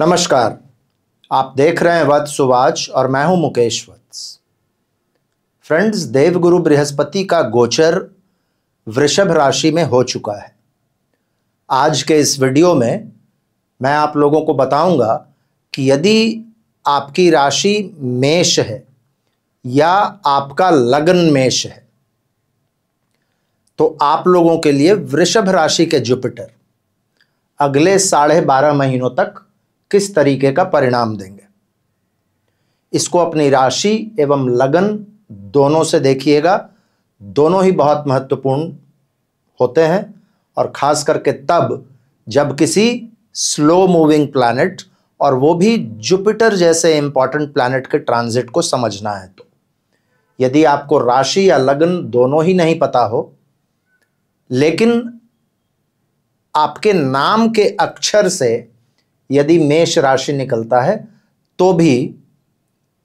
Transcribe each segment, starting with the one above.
नमस्कार आप देख रहे हैं वत्स सुवाच और मैं हूं मुकेश वत्स फ्रेंड्स देवगुरु बृहस्पति का गोचर वृषभ राशि में हो चुका है आज के इस वीडियो में मैं आप लोगों को बताऊंगा कि यदि आपकी राशि मेष है या आपका लग्न मेष है तो आप लोगों के लिए वृषभ राशि के जुपिटर अगले साढ़े बारह महीनों तक किस तरीके का परिणाम देंगे इसको अपनी राशि एवं लगन दोनों से देखिएगा दोनों ही बहुत महत्वपूर्ण होते हैं और ख़ास करके तब जब किसी स्लो मूविंग प्लानट और वो भी जुपिटर जैसे इंपॉर्टेंट प्लानट के ट्रांजिट को समझना है तो यदि आपको राशि या लग्न दोनों ही नहीं पता हो लेकिन आपके नाम के अक्षर से यदि मेष राशि निकलता है तो भी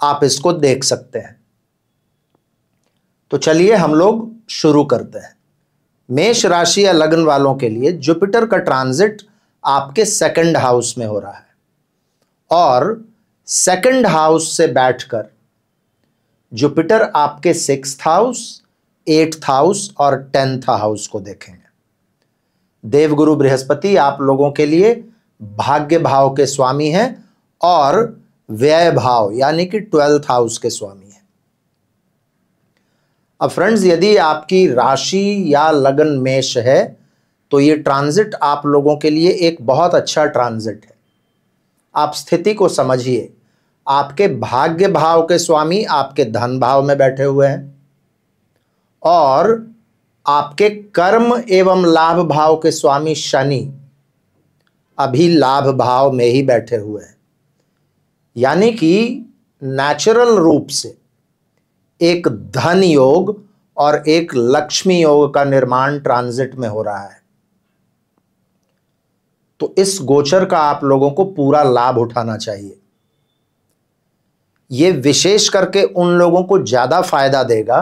आप इसको देख सकते हैं तो चलिए हम लोग शुरू करते हैं मेष राशि या लग्न वालों के लिए जुपिटर का ट्रांजिट आपके सेकंड हाउस में हो रहा है और सेकंड हाउस से बैठकर जुपिटर आपके सिक्स हाउस एट्थ हाउस और टेंथ हाउस को देखेंगे देवगुरु बृहस्पति आप लोगों के लिए भाग्य भाव के स्वामी हैं और व्यय भाव यानी कि ट्वेल्थ हाउस के स्वामी हैं अब फ्रेंड्स यदि आपकी राशि या लगन मेष है तो ये ट्रांजिट आप लोगों के लिए एक बहुत अच्छा ट्रांजिट है आप स्थिति को समझिए आपके भाग्य भाव के स्वामी आपके धन भाव में बैठे हुए हैं और आपके कर्म एवं लाभ भाव के स्वामी शनि अभी लाभ भाव में ही बैठे हुए हैं यानी कि नेचुरल रूप से एक धन योग और एक लक्ष्मी योग का निर्माण ट्रांजिट में हो रहा है तो इस गोचर का आप लोगों को पूरा लाभ उठाना चाहिए यह विशेष करके उन लोगों को ज़्यादा फायदा देगा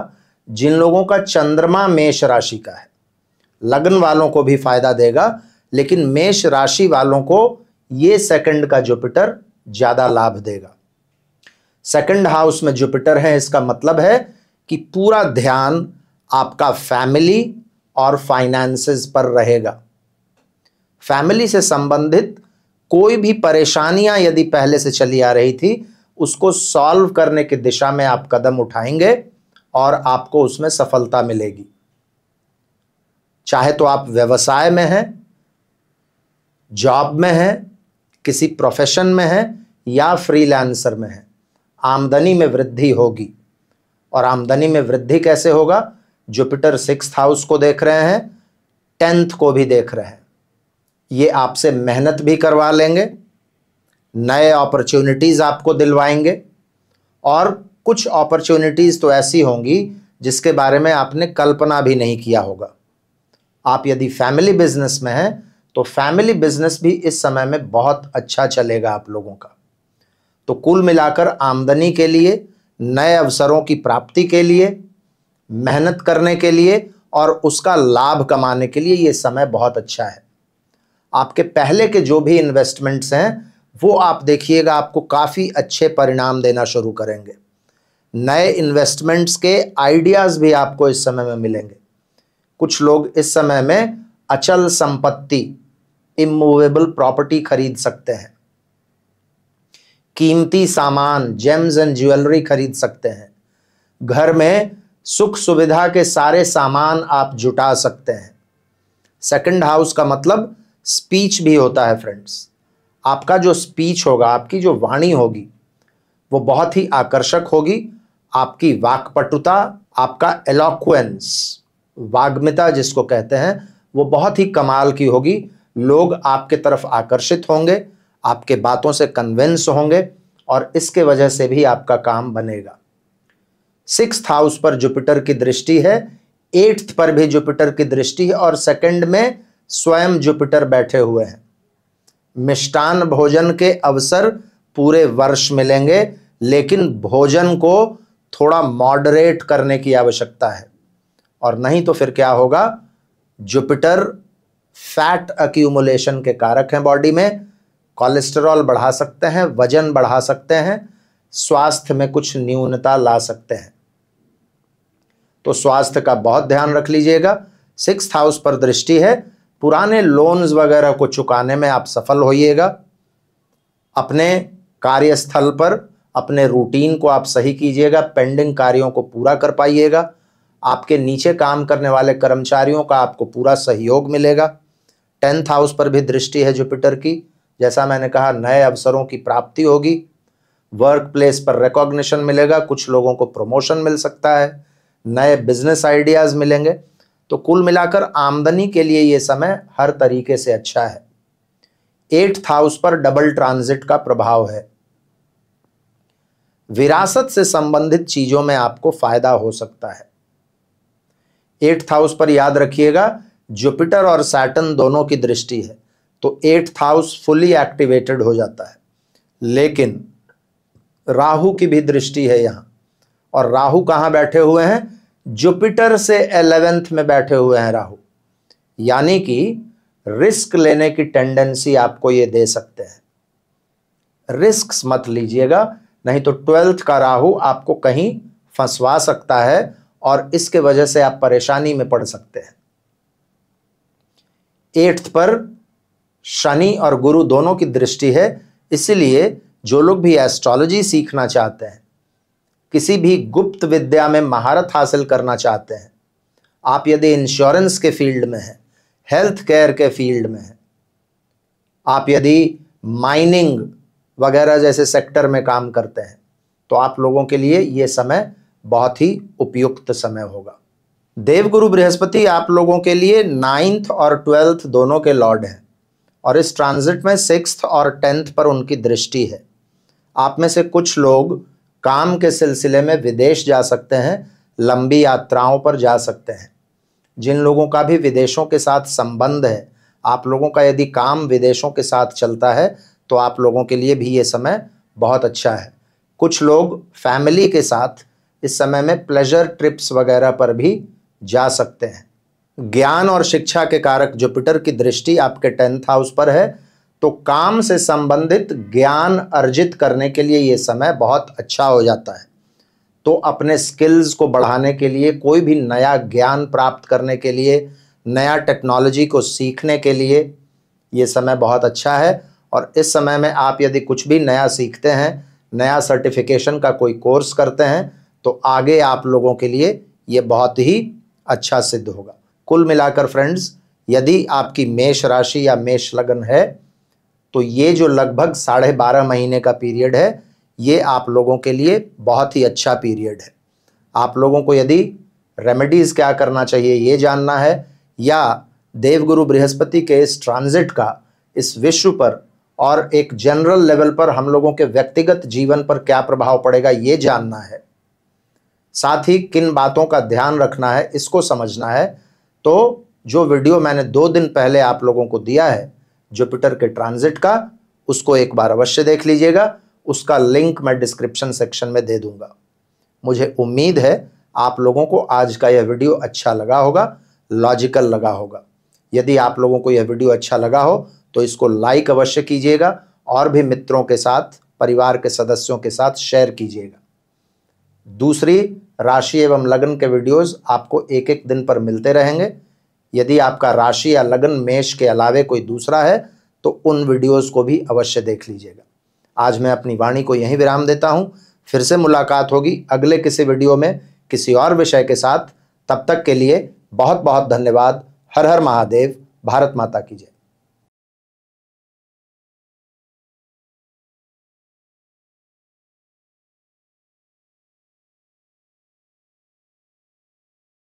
जिन लोगों का चंद्रमा मेष राशि का है लग्न वालों को भी फायदा देगा लेकिन मेष राशि वालों को ये सेकंड का जुपिटर ज़्यादा लाभ देगा सेकंड हाउस में जुपिटर है इसका मतलब है कि पूरा ध्यान आपका फैमिली और फाइनेंसेस पर रहेगा फैमिली से संबंधित कोई भी परेशानियां यदि पहले से चली आ रही थी उसको सॉल्व करने की दिशा में आप कदम उठाएंगे और आपको उसमें सफलता मिलेगी चाहे तो आप व्यवसाय में हैं जॉब में है किसी प्रोफेशन में है या फ्रीलांसर में है आमदनी में वृद्धि होगी और आमदनी में वृद्धि कैसे होगा जुपिटर सिक्स हाउस को देख रहे हैं टेंथ को भी देख रहे हैं ये आपसे मेहनत भी करवा लेंगे नए अपॉर्चुनिटीज़ आपको दिलवाएंगे और कुछ अपॉर्चुनिटीज़ तो ऐसी होंगी जिसके बारे में आपने कल्पना भी नहीं किया होगा आप यदि फैमिली बिजनेस में हैं तो फैमिली बिजनेस भी इस समय में बहुत अच्छा चलेगा आप लोगों का तो कुल मिलाकर आमदनी के लिए नए अवसरों की प्राप्ति के लिए मेहनत करने के लिए और उसका लाभ कमाने के लिए ये समय बहुत अच्छा है आपके पहले के जो भी इन्वेस्टमेंट्स हैं वो आप देखिएगा आपको काफ़ी अच्छे परिणाम देना शुरू करेंगे नए इन्वेस्टमेंट्स के आइडियाज़ भी आपको इस समय में मिलेंगे कुछ लोग इस समय में अचल संपत्ति इमूवेबल प्रॉपर्टी खरीद सकते हैं कीमती सामान जेम्स एंड ज्वेलरी खरीद सकते हैं घर में सुख सुविधा के सारे सामान आप जुटा सकते हैं सेकंड हाउस का मतलब स्पीच भी होता है फ्रेंड्स आपका जो स्पीच होगा आपकी जो वाणी होगी वो बहुत ही आकर्षक होगी आपकी वाकपटुता आपका एलोक्वेंस वाग्मिता जिसको कहते हैं वो बहुत ही कमाल की होगी लोग आपके तरफ आकर्षित होंगे आपके बातों से कन्विंस होंगे और इसके वजह से भी आपका काम बनेगा सिक्स हाउस पर जुपिटर की दृष्टि है एट्थ पर भी जुपिटर की दृष्टि है और सेकंड में स्वयं जुपिटर बैठे हुए हैं मिष्टान भोजन के अवसर पूरे वर्ष मिलेंगे लेकिन भोजन को थोड़ा मॉडरेट करने की आवश्यकता है और नहीं तो फिर क्या होगा जुपिटर फैट अक्यूमुलेशन के कारक हैं बॉडी में कोलेस्ट्रॉल बढ़ा सकते हैं वजन बढ़ा सकते हैं स्वास्थ्य में कुछ न्यूनता ला सकते हैं तो स्वास्थ्य का बहुत ध्यान रख लीजिएगा सिक्स हाउस पर दृष्टि है पुराने लोन्स वगैरह को चुकाने में आप सफल होइएगा अपने कार्यस्थल पर अपने रूटीन को आप सही कीजिएगा पेंडिंग कार्यों को पूरा कर पाइएगा आपके नीचे काम करने वाले कर्मचारियों का आपको पूरा सहयोग मिलेगा टेंथ हाउस पर भी दृष्टि है जुपिटर की जैसा मैंने कहा नए अवसरों की प्राप्ति होगी वर्क प्लेस पर रिकॉग्निशन मिलेगा कुछ लोगों को प्रमोशन मिल सकता है नए बिजनेस आइडियाज़ मिलेंगे तो कुल मिलाकर आमदनी के लिए ये समय हर तरीके से अच्छा है एट्थ हाउस पर डबल ट्रांजिट का प्रभाव है विरासत से संबंधित चीज़ों में आपको फायदा हो सकता है एट्थ हाउस पर याद रखिएगा जुपिटर और सैटन दोनों की दृष्टि है तो एट्थ हाउस फुली एक्टिवेटेड हो जाता है लेकिन राहु की भी दृष्टि है यहाँ और राहु कहाँ बैठे हुए हैं जुपिटर से एलेवेंथ में बैठे हुए हैं राहु यानी कि रिस्क लेने की टेंडेंसी आपको ये दे सकते हैं रिस्क मत लीजिएगा नहीं तो ट्वेल्थ का राहु आपको कहीं फंसवा सकता है और इसके वजह से आप परेशानी में पड़ सकते हैं एट्थ पर शनि और गुरु दोनों की दृष्टि है इसलिए जो लोग भी एस्ट्रोलॉजी सीखना चाहते हैं किसी भी गुप्त विद्या में महारत हासिल करना चाहते हैं आप यदि इंश्योरेंस के फील्ड में हैं हेल्थ केयर के फील्ड में हैं आप यदि माइनिंग वगैरह जैसे सेक्टर में काम करते हैं तो आप लोगों के लिए ये समय बहुत ही उपयुक्त समय होगा देवगुरु बृहस्पति आप लोगों के लिए नाइन्थ और ट्वेल्थ दोनों के लॉर्ड हैं और इस ट्रांजिट में सिक्स और टेंथ पर उनकी दृष्टि है आप में से कुछ लोग काम के सिलसिले में विदेश जा सकते हैं लंबी यात्राओं पर जा सकते हैं जिन लोगों का भी विदेशों के साथ संबंध है आप लोगों का यदि काम विदेशों के साथ चलता है तो आप लोगों के लिए भी ये समय बहुत अच्छा है कुछ लोग फैमिली के साथ इस समय में प्लेजर ट्रिप्स वगैरह पर भी जा सकते हैं ज्ञान और शिक्षा के कारक जुपिटर की दृष्टि आपके टेंथ हाउस पर है तो काम से संबंधित ज्ञान अर्जित करने के लिए ये समय बहुत अच्छा हो जाता है तो अपने स्किल्स को बढ़ाने के लिए कोई भी नया ज्ञान प्राप्त करने के लिए नया टेक्नोलॉजी को सीखने के लिए ये समय बहुत अच्छा है और इस समय में आप यदि कुछ भी नया सीखते हैं नया सर्टिफिकेशन का कोई कोर्स करते हैं तो आगे आप लोगों के लिए ये बहुत ही अच्छा सिद्ध होगा कुल मिलाकर फ्रेंड्स यदि आपकी मेष राशि या मेष लगन है तो ये जो लगभग साढ़े बारह महीने का पीरियड है ये आप लोगों के लिए बहुत ही अच्छा पीरियड है आप लोगों को यदि रेमेडीज़ क्या करना चाहिए ये जानना है या देवगुरु बृहस्पति के इस ट्रांजिट का इस विश्व पर और एक जनरल लेवल पर हम लोगों के व्यक्तिगत जीवन पर क्या प्रभाव पड़ेगा ये जानना है साथ ही किन बातों का ध्यान रखना है इसको समझना है तो जो वीडियो मैंने दो दिन पहले आप लोगों को दिया है जुपिटर के ट्रांजिट का उसको एक बार अवश्य देख लीजिएगा उसका लिंक मैं डिस्क्रिप्शन सेक्शन में दे दूंगा मुझे उम्मीद है आप लोगों को आज का यह वीडियो अच्छा लगा होगा लॉजिकल लगा होगा यदि आप लोगों को यह वीडियो अच्छा लगा हो तो इसको लाइक अवश्य कीजिएगा और भी मित्रों के साथ परिवार के सदस्यों के साथ शेयर कीजिएगा दूसरी राशि एवं लग्न के वीडियोस आपको एक एक दिन पर मिलते रहेंगे यदि आपका राशि या लग्न मेष के अलावे कोई दूसरा है तो उन वीडियोस को भी अवश्य देख लीजिएगा आज मैं अपनी वाणी को यहीं विराम देता हूँ फिर से मुलाकात होगी अगले किसी वीडियो में किसी और विषय के साथ तब तक के लिए बहुत बहुत धन्यवाद हर हर महादेव भारत माता की जय